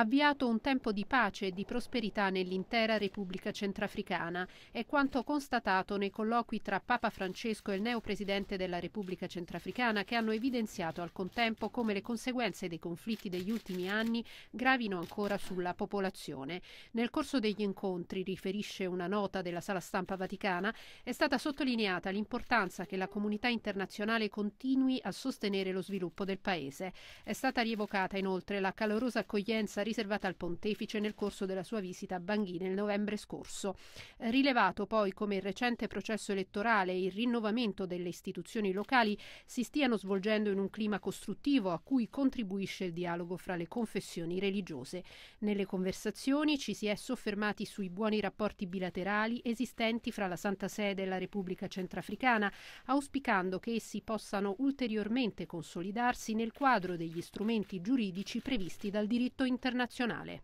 avviato un tempo di pace e di prosperità nell'intera Repubblica Centrafricana, è quanto constatato nei colloqui tra Papa Francesco e il neo presidente della Repubblica Centrafricana che hanno evidenziato al contempo come le conseguenze dei conflitti degli ultimi anni gravino ancora sulla popolazione. Nel corso degli incontri, riferisce una nota della sala stampa vaticana, è stata sottolineata l'importanza che la comunità internazionale continui a sostenere lo sviluppo del paese. È stata rievocata inoltre la calorosa accoglienza riservata al pontefice nel corso della sua visita a Bangui nel novembre scorso. Eh, rilevato poi come il recente processo elettorale e il rinnovamento delle istituzioni locali si stiano svolgendo in un clima costruttivo a cui contribuisce il dialogo fra le confessioni religiose. Nelle conversazioni ci si è soffermati sui buoni rapporti bilaterali esistenti fra la Santa Sede e la Repubblica Centrafricana, auspicando che essi possano ulteriormente consolidarsi nel quadro degli strumenti giuridici previsti dal diritto internazionale internazionale.